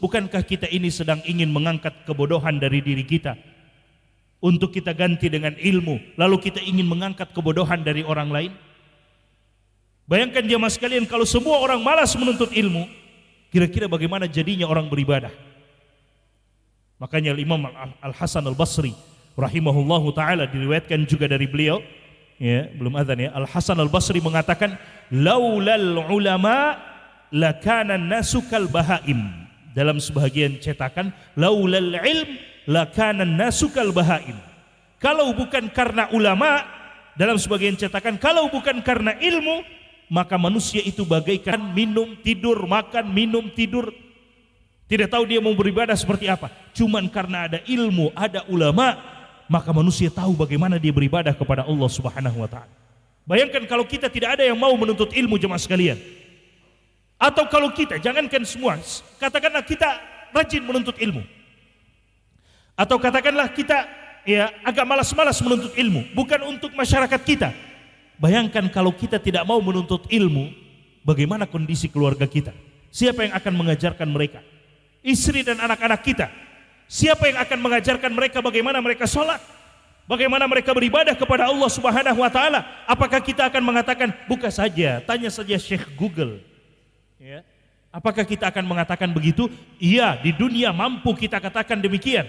Bukankah kita ini sedang ingin mengangkat kebodohan dari diri kita? Untuk kita ganti dengan ilmu, lalu kita ingin mengangkat kebodohan dari orang lain? Bayangkan jemaah sekalian kalau semua orang malas menuntut ilmu, kira-kira bagaimana jadinya orang beribadah? Makanya Imam Al-Hasan Al-Basri rahimahullahu taala diriwayatkan juga dari beliau, ya, belum azan ya. Al-Hasan Al-Basri mengatakan, "Laulal ulama lakana nasukal bahaim." dalam sebahagian cetakan laulal ilm lakanan nasukal bahaim. Kalau bukan karena ulama dalam sebagian cetakan kalau bukan karena ilmu maka manusia itu bagaikan minum tidur makan minum tidur tidak tahu dia mau beribadah seperti apa cuman karena ada ilmu ada ulama maka manusia tahu bagaimana dia beribadah kepada Allah Subhanahu wa taala bayangkan kalau kita tidak ada yang mau menuntut ilmu jemaah sekalian atau kalau kita, jangankan semua, katakanlah kita rajin menuntut ilmu. Atau katakanlah kita ya agak malas-malas menuntut ilmu, bukan untuk masyarakat kita. Bayangkan kalau kita tidak mau menuntut ilmu, bagaimana kondisi keluarga kita? Siapa yang akan mengajarkan mereka? Istri dan anak-anak kita. Siapa yang akan mengajarkan mereka bagaimana mereka sholat? Bagaimana mereka beribadah kepada Allah Subhanahu wa taala? Apakah kita akan mengatakan buka saja, tanya saja Syekh Google. Ya. Apakah kita akan mengatakan begitu? Iya, di dunia mampu kita katakan demikian.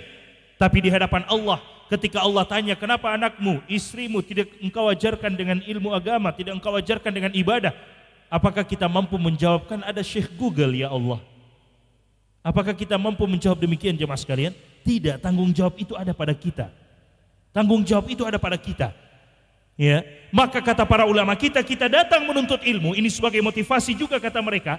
Tapi di hadapan Allah, ketika Allah tanya, kenapa anakmu, istrimu tidak engkau ajarkan dengan ilmu agama, tidak engkau ajarkan dengan ibadah? Apakah kita mampu menjawabkan ada Syekh Google ya Allah? Apakah kita mampu menjawab demikian jemaah sekalian? Tidak, tanggung jawab itu ada pada kita. Tanggung jawab itu ada pada kita. Ya, maka kata para ulama kita, kita datang menuntut ilmu ini sebagai motivasi juga kata mereka.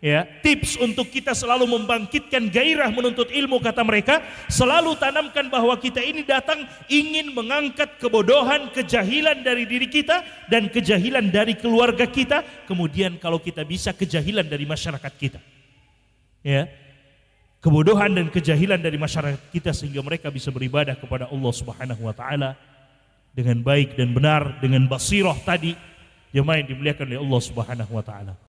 Ya, tips untuk kita selalu membangkitkan gairah menuntut ilmu kata mereka, selalu tanamkan bahwa kita ini datang ingin mengangkat kebodohan, kejahilan dari diri kita dan kejahilan dari keluarga kita, kemudian kalau kita bisa kejahilan dari masyarakat kita. Ya, kebodohan dan kejahilan dari masyarakat kita sehingga mereka bisa beribadah kepada Allah Subhanahu wa taala dengan baik dan benar dengan basirah tadi jemaah yang dimuliakan oleh Allah Subhanahu wa taala